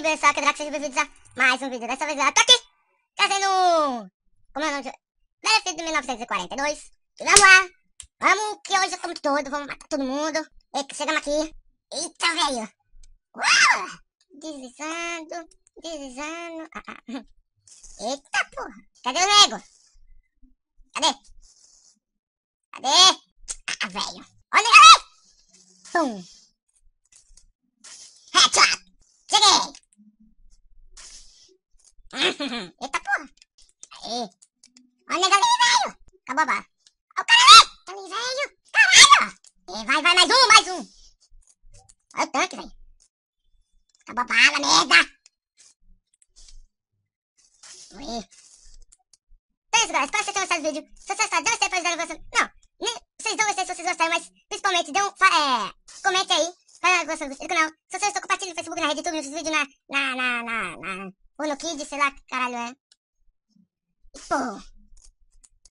aí, pessoal, que é seja bem-vindos a mais um vídeo. Dessa vez eu tô tá aqui, trazendo Como é o nome do... Battlefield de 1942. E vamos lá. Vamos, que hoje eu tô muito todos, vamos matar todo mundo. É e chegamos aqui. Eita, velho. Uau! Deslizando, deslizando. Ah, ah. Hum, eita, porra. Cadê o nego? Cadê? Cadê? Ah, velho. Olha aí! Pum. Eita porra. Aí. Olha o negão ali, velho. Acabou tá a barra. Olha o cara ali. Tá ali, velho. Caralho. E é, vai, vai, mais um, mais um. Olha o tanque, velho. Acabou a bala, merda. Ui! Então é isso, galera. Espero que vocês tenham gostado do vídeo. Se vocês gostaram, dê um like pra ajudar a gostando. Não. Vocês dão gostei se vocês gostaram, mas principalmente dê um... É, comente aí. Fala gostando do canal. Se vocês estão compartilhando no Facebook, na rede, YouTube, no vídeo, na, na, na, na Olho Kid, sei lá que caralho é. Porra.